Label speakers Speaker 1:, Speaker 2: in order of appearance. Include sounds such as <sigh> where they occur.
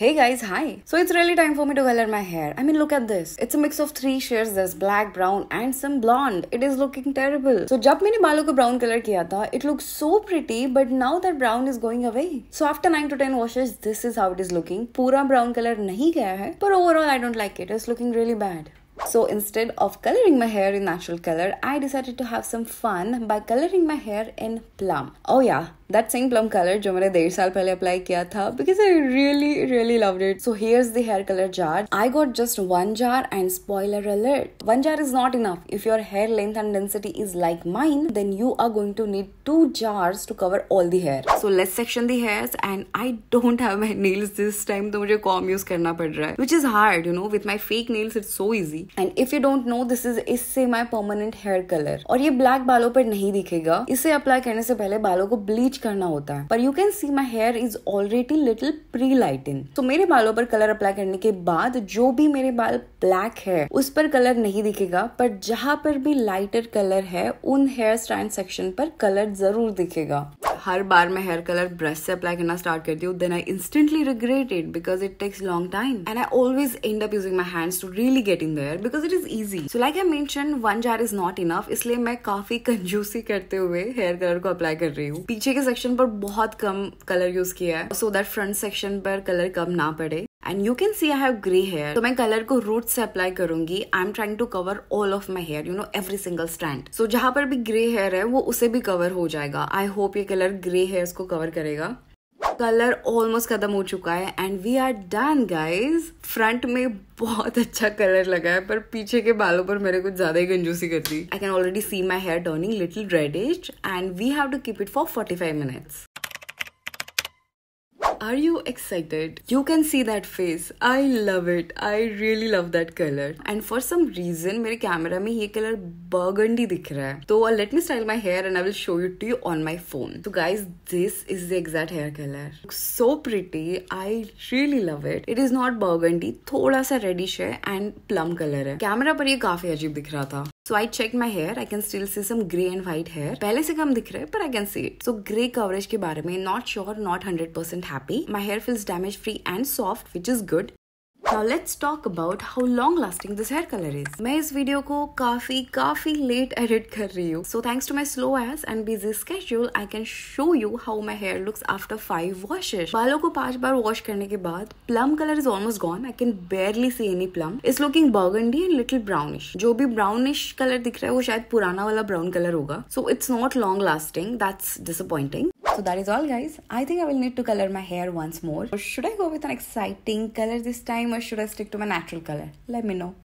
Speaker 1: Hey guys, hi! So it's really time for me to color my hair. I mean, look at this. It's a mix of three shades. There's black, brown and some blonde. It is looking terrible. So जब मैंने बालों को brown color किया it looks so pretty. But now that brown is going away. So after 9 to 10 washes, this is how it is looking. Pura brown color नहीं गया है, but overall I don't like it. It's looking really bad. So instead of coloring my hair in natural color, I decided to have some fun by coloring my hair in plum. Oh yeah, that same plum colour जो मैंने डेढ़ साल पहले apply किया था because I really really love it so here is the hair colour jar I got just one jar and spoiler alert one jar is not enough if your hair length and density is like mine then you are going to need two jars to cover all the hair so let section the hairs and I don't have my nails this time तो मुझे comb use करना पड़ रहा है which is hard you know with my fake nails it's so easy and if you don't know this is इससे my permanent hair colour और ये black बालों पर नहीं दिखेगा इसे अप्लाई करने से पहले बालों को ब्लीच करना होता है पर you can see my hair is already little pre lighting तो मेरे बालों पर कलर अप्लाई करने के बाद जो भी मेरे बाल ब्लैक है उस पर कलर नहीं दिखेगा पर जहां पर भी लाइटर कलर है उन हेयर स्टैंड सेक्शन पर कलर जरूर दिखेगा हर बार मैं हेयर कलर ब्रश से अप्लाई करना स्टार्ट करती हूँ then I instantly regret it because it takes long time and I always end up using my hands to really get in there because it is easy so like I mention one jar is not enough इसलिए मैं काफी कंजूसी <laughs> करते हुए hair colour को apply कर रही हूँ पीछे के सेक्शन पर बहुत कम कलर यूज किया है सो दैट फ्रंट सेक्शन पर कलर कम ना पड़े and you can see I have grey hair तो मैं कलर को रूट से अप्लाई करूंगी I am trying to cover all of my hair you know every single strand so जहां पर भी ग्रे हेयर है वो उसे भी कवर हो जाएगा आई होप ये कलर ग्रे हेयर को कवर करेगा कलर ऑलमोस्ट खत्म हो चुका है and we are done guys front में बहुत अच्छा कलर लगा है पर पीछे के बालों पर मेरे कुछ ज्यादा ही गंजूसी कर दी I can already see my hair turning little reddish and we have to keep it for forty five minutes are you excited you can see that face I love it I really love that colour and for some reason मेरे camera में ये colour burgundy दिख रहा है तो let me style my hair and I will show you to you on my phone तो guys this is the exact hair colour so pretty I really love it it is not burgundy थोड़ा सा reddish है and plum colour है camera पर ये काफी अजीब दिख रहा था so I check my hair I can still see some grey and white hair पहले से कम दिख रहे हैं पर I can see it so grey coverage के बारे में not sure not hundred percent happy my hair feels damage free and soft which is good Now let's talk about how long lasting this hair colour is मैं इस video को काफी काफी late edit कर रही हूँ so thanks to my slow ass and busy schedule I can show you how my hair looks after five washes बालों को पांच बार वॉश करने के बाद plum colour is almost gone I can barely see any plum is looking burgundy and little brownish जो भी brownish colour दिख रहा है वो शायद पुराना वाला ब्राउन कलर होगा so it's not long lasting that's disappointing So that is all guys. I think I will need to color my hair once more. Should I go with an exciting color this time or should I stick to my natural color? Let me know.